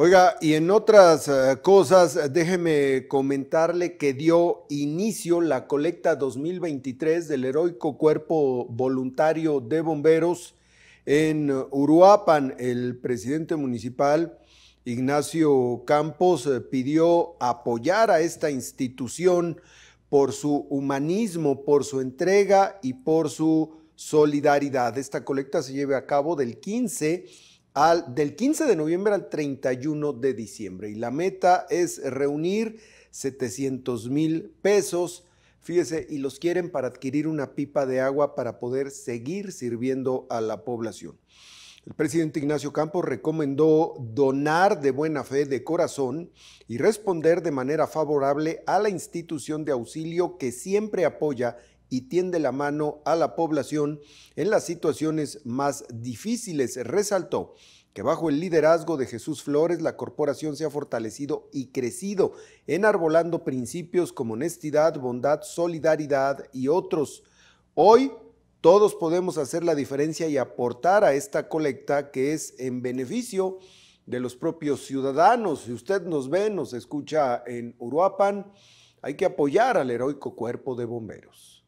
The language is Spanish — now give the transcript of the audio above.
Oiga, y en otras eh, cosas, eh, déjeme comentarle que dio inicio la colecta 2023 del heroico cuerpo voluntario de bomberos en Uruapan. El presidente municipal, Ignacio Campos, eh, pidió apoyar a esta institución por su humanismo, por su entrega y por su solidaridad. Esta colecta se lleva a cabo del 15 del 15 de noviembre al 31 de diciembre. Y la meta es reunir 700 mil pesos. Fíjese, y los quieren para adquirir una pipa de agua para poder seguir sirviendo a la población. El presidente Ignacio Campos recomendó donar de buena fe, de corazón, y responder de manera favorable a la institución de auxilio que siempre apoya y tiende la mano a la población en las situaciones más difíciles. Resaltó que bajo el liderazgo de Jesús Flores la corporación se ha fortalecido y crecido, enarbolando principios como honestidad, bondad, solidaridad y otros. Hoy todos podemos hacer la diferencia y aportar a esta colecta que es en beneficio de los propios ciudadanos. Si usted nos ve, nos escucha en Uruapan, hay que apoyar al heroico cuerpo de bomberos.